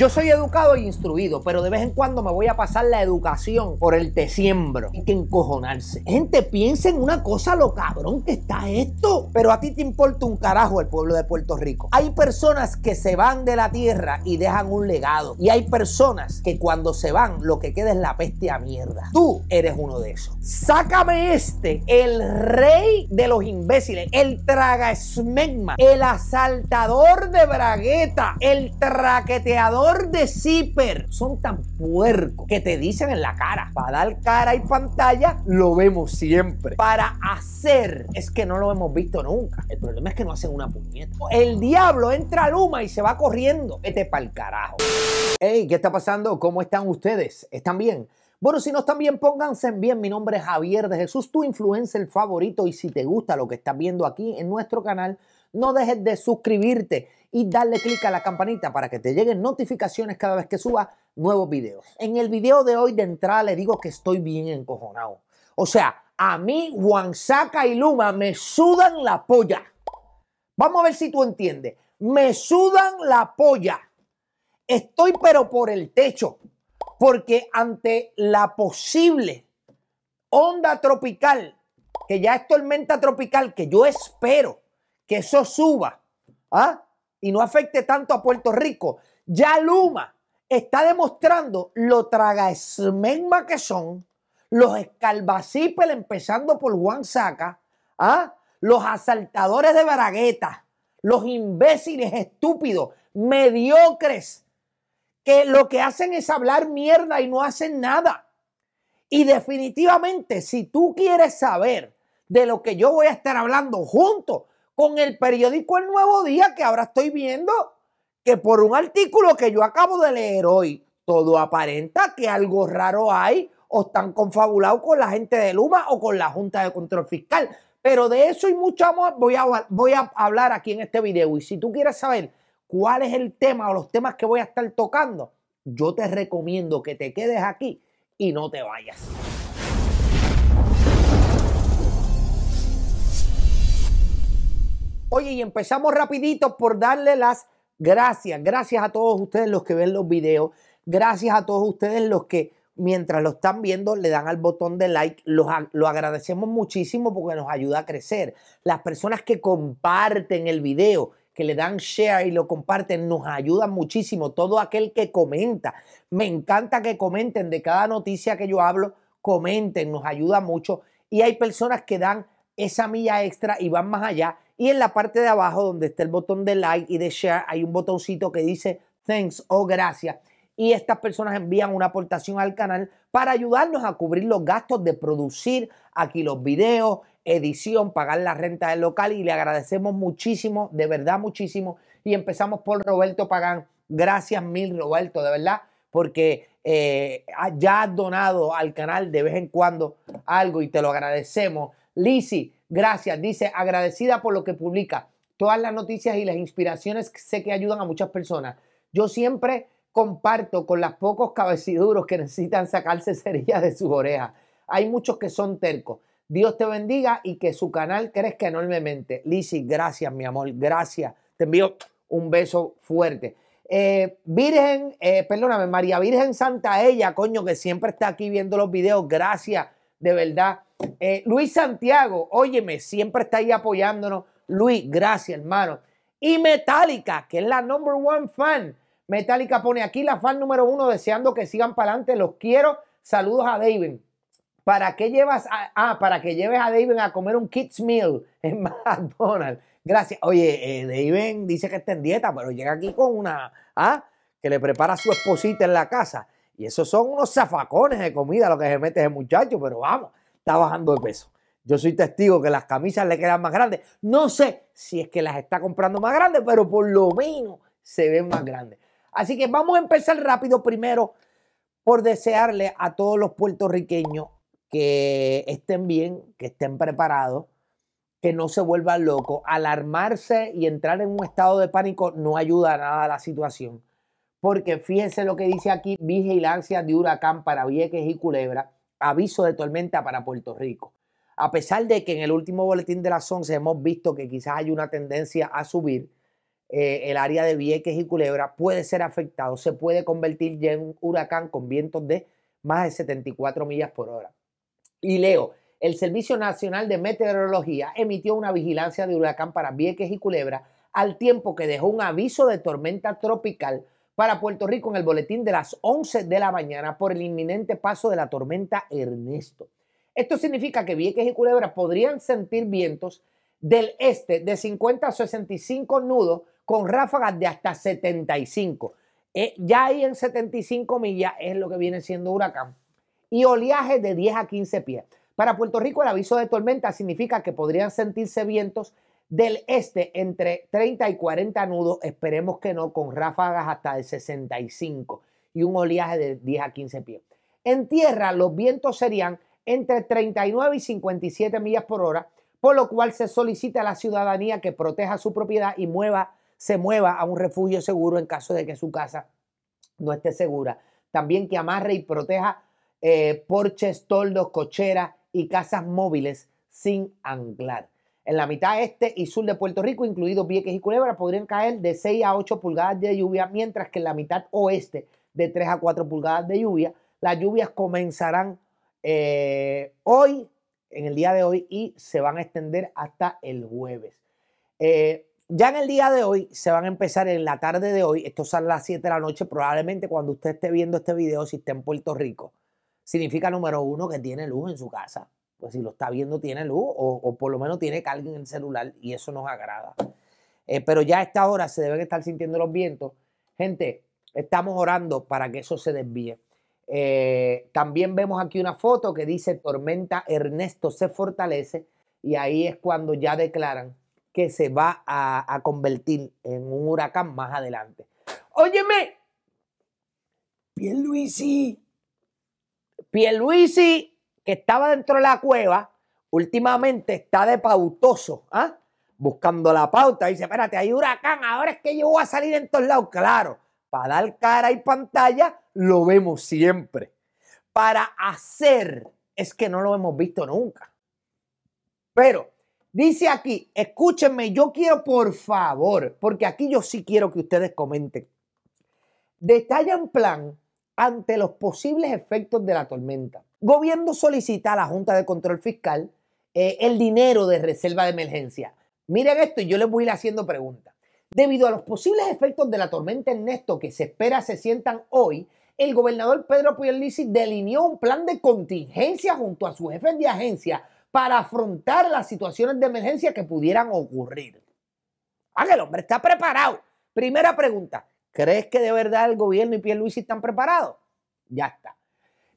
Yo soy educado e instruido, pero de vez en cuando me voy a pasar la educación por el te siembro. Hay que encojonarse. Gente, piensa en una cosa lo cabrón que está esto. Pero a ti te importa un carajo el pueblo de Puerto Rico. Hay personas que se van de la tierra y dejan un legado. Y hay personas que cuando se van lo que queda es la peste a mierda. Tú eres uno de esos. Sácame este, el rey de los imbéciles, el traga el asaltador de bragueta, el traqueteador de zipper son tan puercos que te dicen en la cara. Para dar cara y pantalla lo vemos siempre. Para hacer es que no lo hemos visto nunca. El problema es que no hacen una puñeta. El diablo entra a Luma y se va corriendo. Este el carajo. Hey, ¿qué está pasando? ¿Cómo están ustedes? ¿Están bien? Bueno, si no están bien, pónganse bien. Mi nombre es Javier de Jesús, tu influencer favorito. Y si te gusta lo que estás viendo aquí en nuestro canal, no dejes de suscribirte y darle clic a la campanita para que te lleguen notificaciones cada vez que suba nuevos videos. En el video de hoy de entrada le digo que estoy bien encojonado. O sea, a mí Juan Saca y Luma me sudan la polla. Vamos a ver si tú entiendes. Me sudan la polla. Estoy pero por el techo, porque ante la posible onda tropical, que ya es tormenta tropical, que yo espero que eso suba, ¿ah? y no afecte tanto a Puerto Rico, ya Luma está demostrando lo tragaesmenma que son, los escalvazipel empezando por Juan Saca, ¿ah? los asaltadores de Baragueta, los imbéciles estúpidos, mediocres, que lo que hacen es hablar mierda y no hacen nada. Y definitivamente, si tú quieres saber de lo que yo voy a estar hablando junto con el periódico El Nuevo Día, que ahora estoy viendo que por un artículo que yo acabo de leer hoy, todo aparenta que algo raro hay o están confabulados con la gente de Luma o con la Junta de Control Fiscal. Pero de eso y mucho más voy a, voy a hablar aquí en este video. Y si tú quieres saber cuál es el tema o los temas que voy a estar tocando, yo te recomiendo que te quedes aquí y no te vayas. Oye, y empezamos rapidito por darle las gracias. Gracias a todos ustedes los que ven los videos. Gracias a todos ustedes los que mientras lo están viendo le dan al botón de like. lo agradecemos muchísimo porque nos ayuda a crecer. Las personas que comparten el video, que le dan share y lo comparten, nos ayudan muchísimo. Todo aquel que comenta. Me encanta que comenten de cada noticia que yo hablo. Comenten, nos ayuda mucho. Y hay personas que dan esa milla extra y van más allá y en la parte de abajo, donde está el botón de like y de share, hay un botoncito que dice thanks o oh, gracias. Y estas personas envían una aportación al canal para ayudarnos a cubrir los gastos de producir aquí los videos, edición, pagar la renta del local. Y le agradecemos muchísimo, de verdad muchísimo. Y empezamos por Roberto Pagán. Gracias mil, Roberto, de verdad, porque eh, ya has donado al canal de vez en cuando algo y te lo agradecemos. Lisi, Gracias, dice, agradecida por lo que publica. Todas las noticias y las inspiraciones sé que ayudan a muchas personas. Yo siempre comparto con los pocos cabeciduros que necesitan sacarse cerillas de sus orejas. Hay muchos que son tercos. Dios te bendiga y que su canal crezca enormemente. Lisi, gracias, mi amor, gracias. Te envío un beso fuerte. Eh, Virgen, eh, perdóname, María Virgen Santa, ella, coño, que siempre está aquí viendo los videos, gracias, de verdad. Eh, Luis Santiago, óyeme, siempre está ahí apoyándonos. Luis, gracias, hermano. Y Metallica, que es la number one fan. Metallica pone aquí la fan número uno, deseando que sigan para adelante. Los quiero. Saludos a David. ¿Para qué llevas a, ah, para que lleves a David a comer un kids meal en McDonald's? Gracias. Oye, eh, David dice que está en dieta, pero llega aquí con una ¿ah? que le prepara su esposita en la casa. Y esos son unos zafacones de comida lo que se mete ese muchacho, pero vamos, bajando de peso. Yo soy testigo que las camisas le quedan más grandes. No sé si es que las está comprando más grandes, pero por lo menos se ven más grandes. Así que vamos a empezar rápido primero por desearle a todos los puertorriqueños que estén bien, que estén preparados, que no se vuelvan locos. Alarmarse y entrar en un estado de pánico no ayuda a nada a la situación. Porque fíjense lo que dice aquí, vigilancia de huracán para Vieques y Culebra aviso de tormenta para Puerto Rico. A pesar de que en el último boletín de las 11 hemos visto que quizás hay una tendencia a subir, eh, el área de Vieques y Culebra puede ser afectado, se puede convertir ya en un huracán con vientos de más de 74 millas por hora. Y leo, el Servicio Nacional de Meteorología emitió una vigilancia de huracán para Vieques y Culebra al tiempo que dejó un aviso de tormenta tropical para Puerto Rico en el boletín de las 11 de la mañana por el inminente paso de la tormenta Ernesto. Esto significa que Vieques y Culebra podrían sentir vientos del este de 50 a 65 nudos con ráfagas de hasta 75. Eh, ya ahí en 75 millas es lo que viene siendo huracán. Y oleaje de 10 a 15 pies. Para Puerto Rico el aviso de tormenta significa que podrían sentirse vientos del este entre 30 y 40 nudos, esperemos que no, con ráfagas hasta de 65 y un oleaje de 10 a 15 pies. En tierra los vientos serían entre 39 y 57 millas por hora, por lo cual se solicita a la ciudadanía que proteja su propiedad y se mueva a un refugio seguro en caso de que su casa no esté segura. También que amarre y proteja eh, porches, toldos, cocheras y casas móviles sin anclar. En la mitad este y sur de Puerto Rico, incluidos Vieques y Culebra, podrían caer de 6 a 8 pulgadas de lluvia, mientras que en la mitad oeste, de 3 a 4 pulgadas de lluvia, las lluvias comenzarán eh, hoy, en el día de hoy, y se van a extender hasta el jueves. Eh, ya en el día de hoy se van a empezar en la tarde de hoy, esto son las 7 de la noche, probablemente cuando usted esté viendo este video, si está en Puerto Rico, significa número uno que tiene luz en su casa pues si lo está viendo tiene luz o, por lo menos tiene carga en el celular y eso nos agrada. Eh, pero ya a esta hora se deben estar sintiendo los vientos. Gente, estamos orando para que eso se desvíe. Eh, también vemos aquí una foto que dice tormenta Ernesto se fortalece y ahí es cuando ya declaran que se va a, convertir en un huracán más adelante. Óyeme, piel Pierluisi estaba dentro de la cueva, últimamente está de pautoso, ¿ah? buscando la pauta. Dice, espérate, hay huracán, ahora es que yo voy a salir en todos lados. Claro, para dar cara y pantalla lo vemos siempre. Para hacer es que no lo hemos visto nunca. Pero dice aquí, escúchenme, yo quiero por favor, porque aquí yo sí quiero que ustedes comenten. detalla un plan ante los posibles efectos de la tormenta. Gobierno solicita a la Junta de Control Fiscal eh, el dinero de reserva de emergencia. Miren esto y yo les voy a ir haciendo preguntas. Debido a los posibles efectos de la tormenta Ernesto que se espera se sientan hoy, el gobernador Pedro Pierluisi delineó un plan de contingencia junto a su jefes de agencia para afrontar las situaciones de emergencia que pudieran ocurrir. Ah, el hombre está preparado. Primera pregunta, ¿crees que de verdad el gobierno y Pierluisi están preparados? Ya está.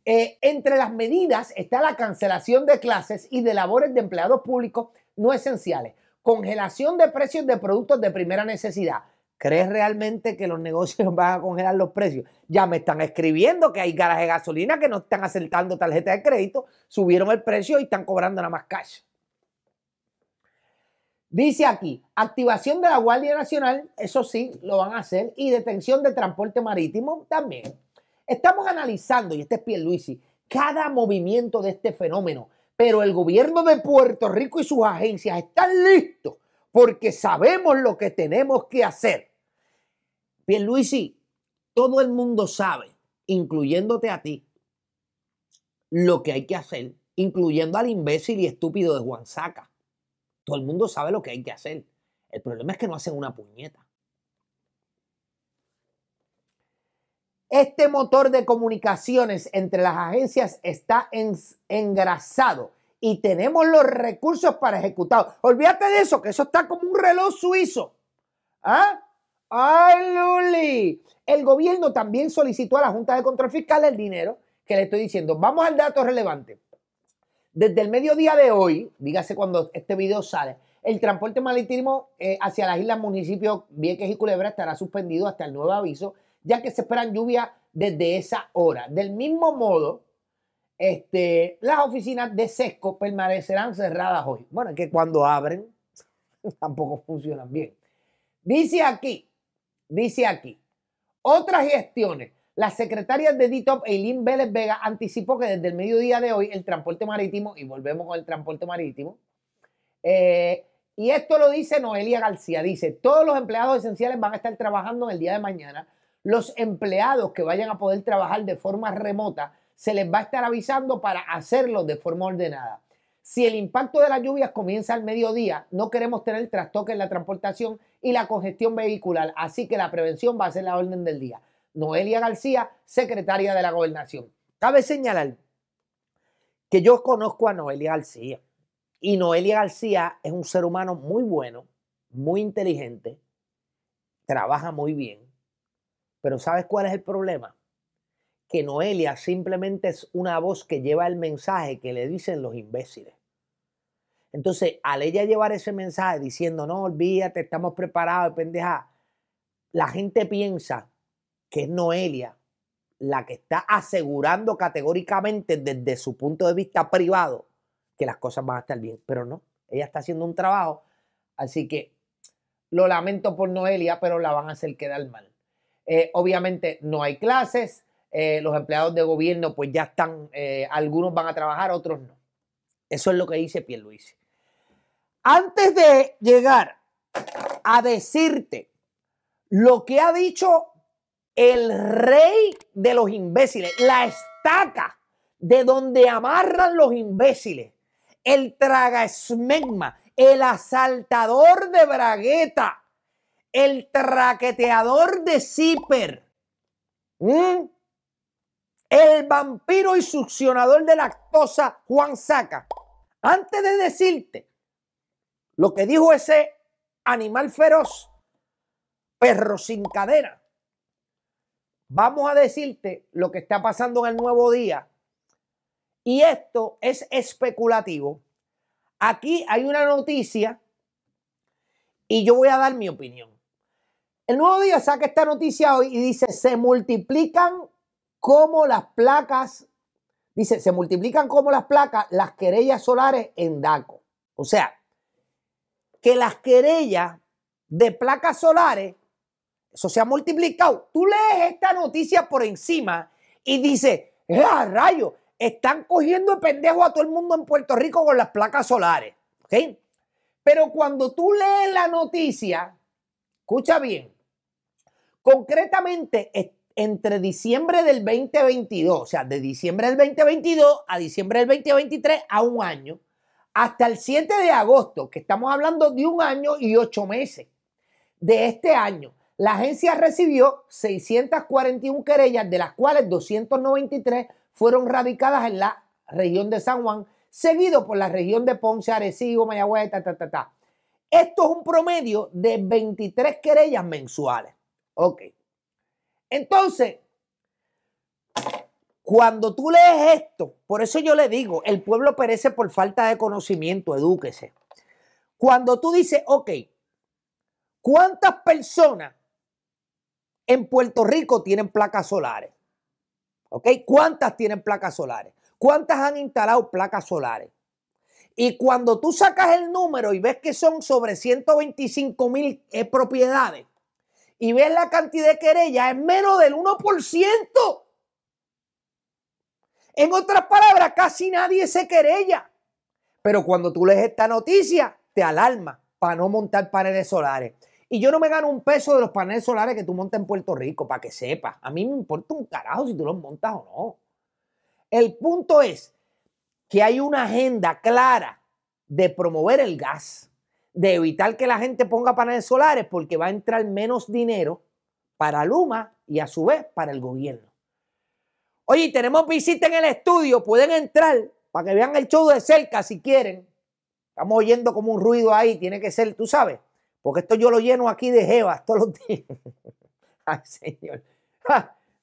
Eh, entre las medidas está la cancelación de clases y de labores de empleados públicos no esenciales, congelación de precios de productos de primera necesidad. ¿Crees realmente que los negocios van a congelar los precios? Ya me están escribiendo que hay garas de gasolina que no están aceptando tarjetas de crédito, subieron el precio y están cobrando nada más cash. Dice aquí, activación de la Guardia Nacional, eso sí, lo van a hacer, y detención de transporte marítimo también. Estamos analizando, y este es Pierluisi, cada movimiento de este fenómeno, pero el gobierno de Puerto Rico y sus agencias están listos porque sabemos lo que tenemos que hacer. Pierluisi, todo el mundo sabe, incluyéndote a ti, lo que hay que hacer, incluyendo al imbécil y estúpido de Juan Saca. Todo el mundo sabe lo que hay que hacer. El problema es que no hacen una puñeta. Este motor de comunicaciones entre las agencias está engrasado y tenemos los recursos para ejecutarlo. Olvídate de eso, que eso está como un reloj suizo. ¿Ah? ¡Ay, Luli! El gobierno también solicitó a la Junta de Control Fiscal el dinero que le estoy diciendo. Vamos al dato relevante. Desde el mediodía de hoy, dígase cuando este video sale, el transporte marítimo eh, hacia las islas, municipios Vieques y Culebra estará suspendido hasta el nuevo aviso ya que se esperan lluvia desde esa hora. Del mismo modo, este, las oficinas de SESCO permanecerán cerradas hoy. Bueno, es que cuando abren tampoco funcionan bien. Dice aquí, dice aquí, otras gestiones. La secretaria de DITOP, Eileen Vélez Vega, anticipó que desde el mediodía de hoy el transporte marítimo, y volvemos con el transporte marítimo, eh, y esto lo dice Noelia García, dice, todos los empleados esenciales van a estar trabajando el día de mañana los empleados que vayan a poder trabajar de forma remota, se les va a estar avisando para hacerlo de forma ordenada. Si el impacto de las lluvias comienza al mediodía, no queremos tener trastoque en la transportación y la congestión vehicular, así que la prevención va a ser la orden del día. Noelia García, secretaria de la gobernación. Cabe señalar que yo conozco a Noelia García y Noelia García es un ser humano muy bueno, muy inteligente, trabaja muy bien pero ¿sabes cuál es el problema? Que Noelia simplemente es una voz que lleva el mensaje que le dicen los imbéciles. Entonces, al ella llevar ese mensaje diciendo, no, olvídate, estamos preparados, pendeja, la gente piensa que es Noelia la que está asegurando categóricamente desde su punto de vista privado que las cosas van a estar bien, pero no, ella está haciendo un trabajo, así que lo lamento por Noelia, pero la van a hacer quedar mal. Eh, obviamente no hay clases, eh, los empleados de gobierno pues ya están, eh, algunos van a trabajar, otros no. Eso es lo que dice Pierluisi. Antes de llegar a decirte lo que ha dicho el rey de los imbéciles, la estaca de donde amarran los imbéciles, el traga el asaltador de bragueta, el traqueteador de Zipper, el vampiro y succionador de lactosa Juan Saca. Antes de decirte lo que dijo ese animal feroz, perro sin cadera, vamos a decirte lo que está pasando en el nuevo día. Y esto es especulativo. Aquí hay una noticia y yo voy a dar mi opinión. El nuevo día saca esta noticia hoy y dice, se multiplican como las placas, dice, se multiplican como las placas las querellas solares en DACO. O sea, que las querellas de placas solares, eso se ha multiplicado. Tú lees esta noticia por encima y dice. ¡ah, rayo! Están cogiendo el pendejo a todo el mundo en Puerto Rico con las placas solares. Pero cuando tú lees la noticia, Escucha bien. Concretamente, e, entre diciembre del 2022, o sea, de diciembre del 2022 a diciembre del 2023, a un año, hasta el 7 de agosto, que estamos hablando de un año y ocho meses de este año, la agencia recibió 641 querellas, de las cuales 293 fueron radicadas en la región de San Juan, seguido por la región de Ponce, Arecibo, Mayagüez, ta, ta, ta, ta. Esto es un promedio de 23 querellas mensuales. Ok. Entonces, cuando tú lees esto, por eso yo le digo, el pueblo perece por falta de conocimiento, edúquese. Cuando tú dices, ok, ¿cuántas personas en Puerto Rico tienen placas solares? ¿Ok? ¿Cuántas tienen placas solares? ¿Cuántas han instalado placas solares? Y cuando tú sacas el número y ves que son sobre 125 mil eh, propiedades y ves la cantidad de querellas, es menos del 1%. En otras palabras, casi nadie se querella. Pero cuando tú lees esta noticia, te alarma para no montar paneles solares. Y yo no me gano un peso de los paneles solares que tú montas en Puerto Rico, para que sepas. A mí me importa un carajo si tú los montas o no. El punto es que hay una agenda clara de promover el gas, de evitar que la gente ponga paneles solares porque va a entrar menos dinero para Luma y a su vez para el gobierno. Oye, tenemos visita en el estudio, pueden entrar para que vean el show de cerca si quieren. Estamos oyendo como un ruido ahí, tiene que ser, tú sabes, porque esto yo lo lleno aquí de jebas todos los días. Ay, señor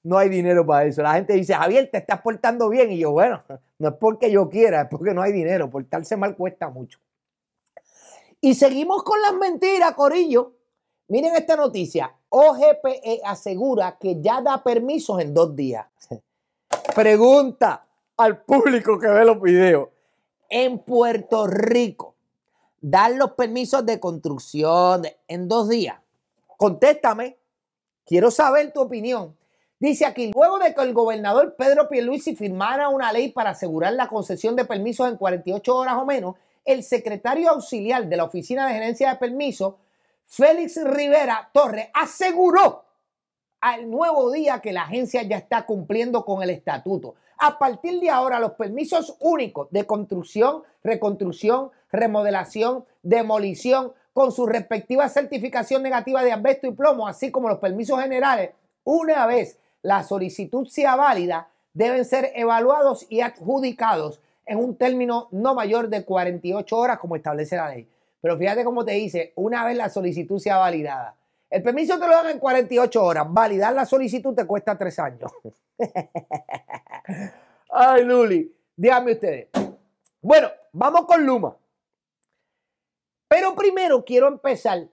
no hay dinero para eso. La gente dice, Javier, te estás portando bien. Y yo, bueno, no es porque yo quiera, es porque no hay dinero. Portarse mal cuesta mucho. Y seguimos con las mentiras, Corillo. Miren esta noticia. OGPE asegura que ya da permisos en dos días. Pregunta al público que ve los videos. En Puerto Rico, dan los permisos de construcción en dos días. Contéstame. Quiero saber tu opinión. Dice aquí, luego de que el gobernador Pedro Pierluisi firmara una ley para asegurar la concesión de permisos en 48 horas o menos, el secretario auxiliar de la Oficina de Gerencia de Permisos, Félix Rivera Torres, aseguró al nuevo día que la agencia ya está cumpliendo con el estatuto. A partir de ahora, los permisos únicos de construcción, reconstrucción, remodelación, demolición, con su respectiva certificación negativa de asbesto y plomo, así como los permisos generales, una vez la solicitud sea válida, deben ser evaluados y adjudicados en un término no mayor de 48 horas como establece la ley. Pero fíjate cómo te dice, una vez la solicitud sea validada. El permiso te lo dan en 48 horas. Validar la solicitud te cuesta tres años. Ay, Luli, díganme ustedes. Bueno, vamos con Luma. Pero primero quiero empezar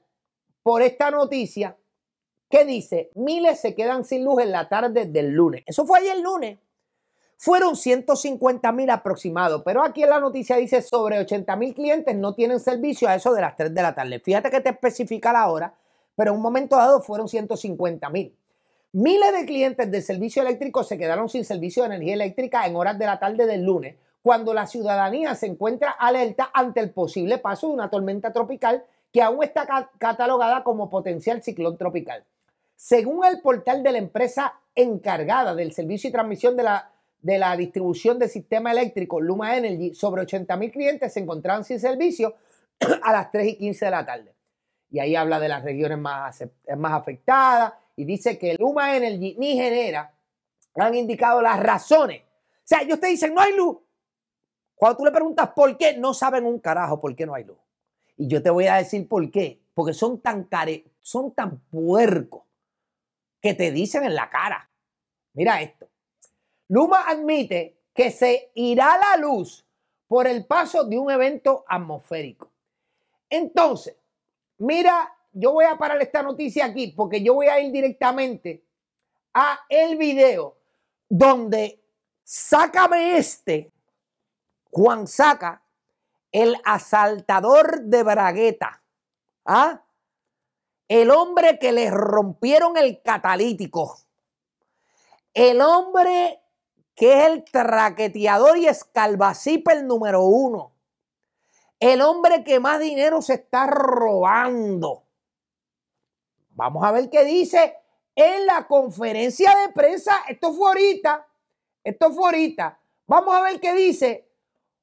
por esta noticia ¿Qué dice, miles se quedan sin luz en la tarde del lunes. Eso fue ayer lunes. Fueron 150 mil aproximados, pero aquí en la noticia dice sobre 80 mil clientes no tienen servicio a eso de las 3 de la tarde. Fíjate que te especifica la hora, pero en un momento dado fueron 150 mil. Miles de clientes del servicio eléctrico se quedaron sin servicio de energía eléctrica en horas de la tarde del lunes, cuando la ciudadanía se encuentra alerta ante el posible paso de una tormenta tropical que aún está catalogada como potencial ciclón tropical. Según el portal de la empresa encargada del servicio y transmisión de la, de la distribución del sistema eléctrico Luma Energy, sobre 80.000 clientes se encontraban sin servicio a las 3 y 15 de la tarde. Y ahí habla de las regiones más, eh, más afectadas y dice que Luma Energy ni genera, han indicado las razones. O sea, ellos te dicen, no hay luz. Cuando tú le preguntas por qué, no saben un carajo por qué no hay luz. Y yo te voy a decir por qué. Porque son tan care, son tan puercos que te dicen en la cara. Mira esto. Luma admite que se irá la luz por el paso de un evento atmosférico. Entonces, mira, yo voy a parar esta noticia aquí porque yo voy a ir directamente a el video donde sácame este, Juan saca el asaltador de Bragueta. ¿Ah? el hombre que le rompieron el catalítico, el hombre que es el traqueteador y el número uno, el hombre que más dinero se está robando. Vamos a ver qué dice en la conferencia de prensa. Esto fue ahorita. Esto fue ahorita. Vamos a ver qué dice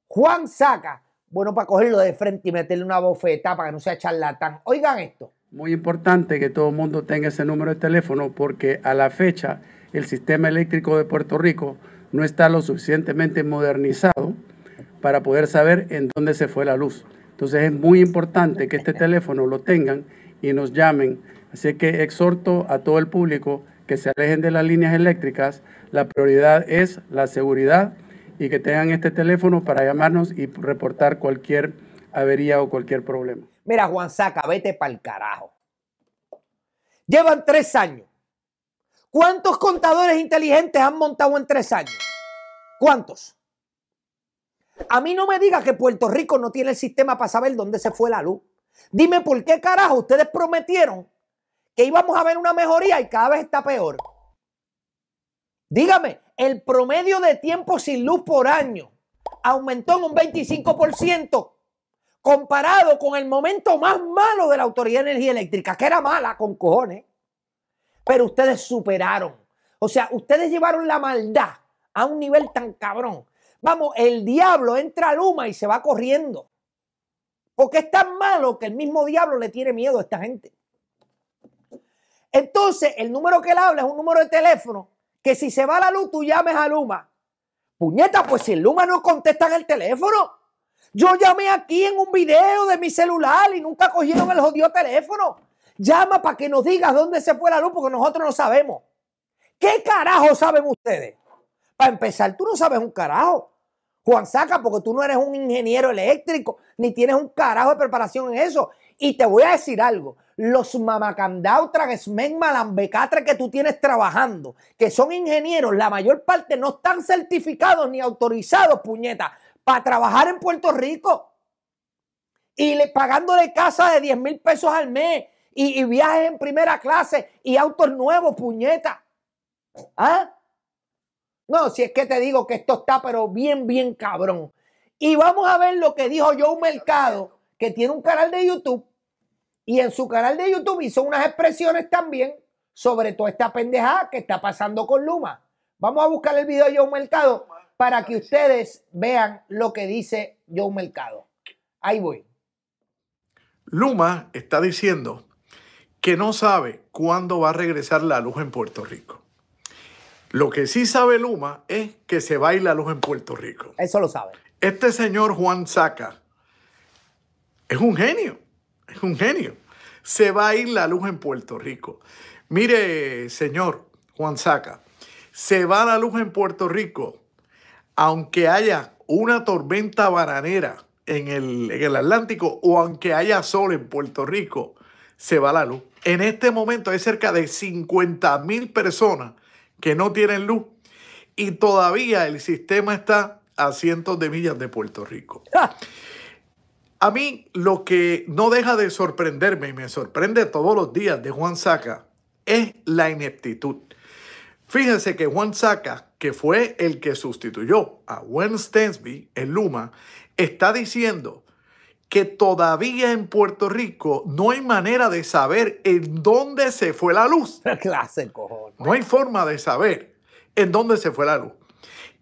Juan Saca. Bueno, para cogerlo de frente y meterle una bofeta para que no sea charlatán. Oigan esto. Muy importante que todo el mundo tenga ese número de teléfono porque a la fecha el sistema eléctrico de Puerto Rico no está lo suficientemente modernizado para poder saber en dónde se fue la luz. Entonces es muy importante que este teléfono lo tengan y nos llamen. Así que exhorto a todo el público que se alejen de las líneas eléctricas. La prioridad es la seguridad y que tengan este teléfono para llamarnos y reportar cualquier avería o cualquier problema. Mira, Juan Saca, vete para el carajo. Llevan tres años. ¿Cuántos contadores inteligentes han montado en tres años? ¿Cuántos? A mí no me diga que Puerto Rico no tiene el sistema para saber dónde se fue la luz. Dime por qué carajo ustedes prometieron que íbamos a ver una mejoría y cada vez está peor. Dígame, el promedio de tiempo sin luz por año aumentó en un 25% comparado con el momento más malo de la Autoridad de Energía Eléctrica, que era mala con cojones, pero ustedes superaron. O sea, ustedes llevaron la maldad a un nivel tan cabrón. Vamos, el diablo entra a Luma y se va corriendo. Porque es tan malo que el mismo diablo le tiene miedo a esta gente. Entonces, el número que le habla es un número de teléfono que si se va la luz, tú llames a Luma. Puñeta, pues si Luma no contesta en el teléfono, yo llamé aquí en un video de mi celular y nunca cogieron el jodido teléfono. Llama para que nos digas dónde se fue la luz porque nosotros no sabemos. ¿Qué carajo saben ustedes? Para empezar, tú no sabes un carajo. Juan Saca, porque tú no eres un ingeniero eléctrico, ni tienes un carajo de preparación en eso. Y te voy a decir algo, los mamacandau, transmen malambecatres que tú tienes trabajando, que son ingenieros, la mayor parte no están certificados ni autorizados, puñeta, para trabajar en Puerto Rico y le, pagándole casa de 10 mil pesos al mes y, viajes en primera clase y autos nuevos, puñeta. ¿Ah? No, si es que te digo que esto está, pero bien, bien cabrón. Y vamos a ver lo que dijo Joe Mercado, que tiene un canal de YouTube y en su canal de YouTube hizo unas expresiones también sobre toda esta pendejada que está pasando con Luma. Vamos a buscar el video de Joe Mercado para que ustedes vean lo que dice Joe Mercado. Ahí voy. Luma está diciendo que no sabe cuándo va a regresar la luz en Puerto Rico. Lo que sí sabe Luma es que se va a ir la luz en Puerto Rico. Eso lo sabe. Este señor Juan Saca es un genio, es un genio. Se va a ir la luz en Puerto Rico. Mire, señor Juan Saca, se va la luz en Puerto Rico aunque haya una tormenta bananera en el, Atlántico o aunque haya sol en Puerto Rico, se va la luz. En este momento hay cerca de 50 mil personas que no tienen luz y todavía el sistema está a cientos de millas de Puerto Rico. A mí lo que no deja de sorprenderme y me sorprende todos los días de Juan Saca es la ineptitud. Fíjense que Juan Saca que fue el que sustituyó a Wen Stensby en Luma, está diciendo que todavía en Puerto Rico no hay manera de saber en dónde se fue la luz. clase, No hay forma de saber en dónde se fue la luz.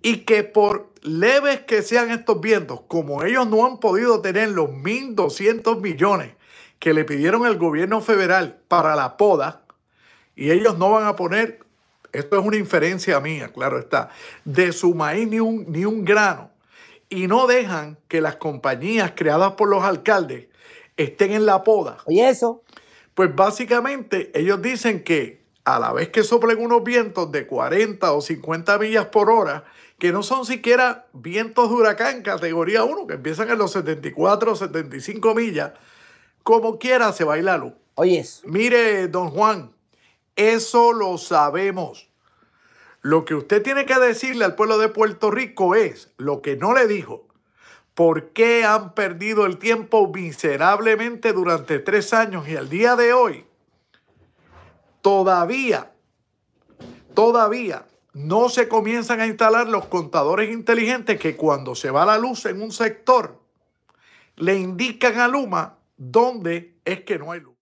Y que por leves que sean estos vientos, como ellos no han podido tener los 1.200 millones que le pidieron al gobierno federal para la poda, y ellos no van a poner esto es una inferencia mía, claro está, de su maíz ni un, ni un grano. Y no dejan que las compañías creadas por los alcaldes estén en la poda. ¿Y eso? Pues básicamente ellos dicen que a la vez que soplen unos vientos de 40 o 50 millas por hora, que no son siquiera vientos de huracán categoría 1, que empiezan en los 74 o 75 millas, como quiera se va a ir la luz. Oye. Mire, don Juan, eso lo sabemos. Lo que usted tiene que decirle al pueblo de Puerto Rico es lo que no le dijo. ¿Por qué han perdido el tiempo miserablemente durante tres años y al día de hoy? Todavía, todavía no se comienzan a instalar los contadores inteligentes que cuando se va la luz en un sector le indican a Luma dónde es que no hay luz.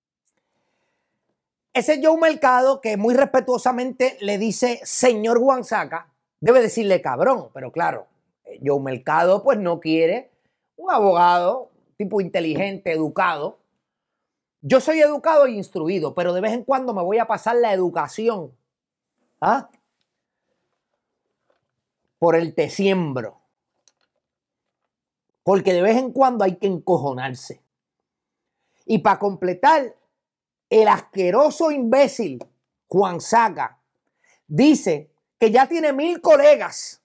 Ese Joe Mercado que muy respetuosamente le dice señor Guanzaca, debe decirle cabrón, pero claro, eh, Joe Mercado pues no quiere un abogado, tipo inteligente, educado. Yo soy educado e instruido, pero de vez en cuando me voy a pasar la educación ¿ah? por el te Porque de vez en cuando hay que encojonarse. Y para completar, el asqueroso imbécil Juan Saga dice que ya tiene mil colegas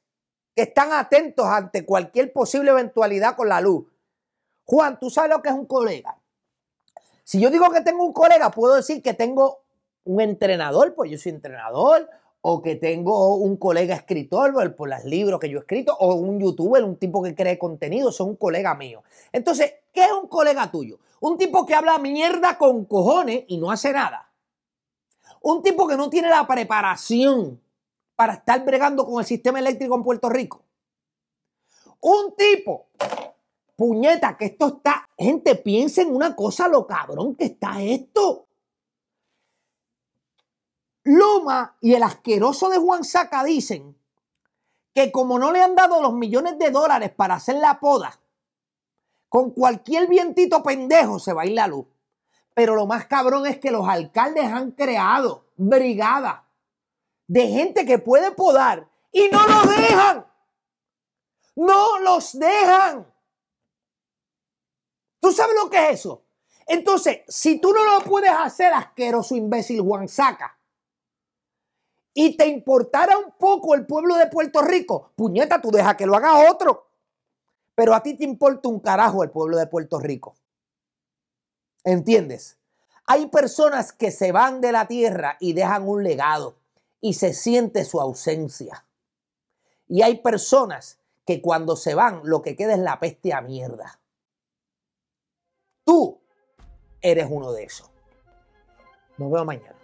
que están atentos ante cualquier posible eventualidad con la luz. Juan, ¿tú sabes lo que es un colega? Si yo digo que tengo un colega, puedo decir que tengo un entrenador, pues yo soy entrenador, o que tengo un colega escritor por los libros que yo he escrito, o un youtuber, un tipo que cree contenido, son un colega mío. Entonces, ¿qué es un colega tuyo? Un tipo que habla mierda con cojones y no hace nada. Un tipo que no tiene la preparación para estar bregando con el sistema eléctrico en Puerto Rico. Un tipo, puñeta, que esto está, gente, piensen una cosa, lo cabrón que está esto. Luma y el asqueroso de Juan Saca dicen que como no le han dado los millones de dólares para hacer la poda, con cualquier vientito pendejo se va a ir la luz. Pero lo más cabrón es que los alcaldes han creado brigadas de gente que puede podar y no los dejan. No los dejan. ¿Tú sabes lo que es eso? Entonces, si tú no lo puedes hacer, asqueroso imbécil Juan Saca, y te importara un poco el pueblo de Puerto Rico, puñeta, tú deja que lo haga otro. Pero a ti te importa un carajo el pueblo de Puerto Rico. ¿Entiendes? Hay personas que se van de la tierra y dejan un legado y se siente su ausencia. Y hay personas que cuando se van lo que queda es la peste a mierda. Tú eres uno de esos. Nos vemos mañana.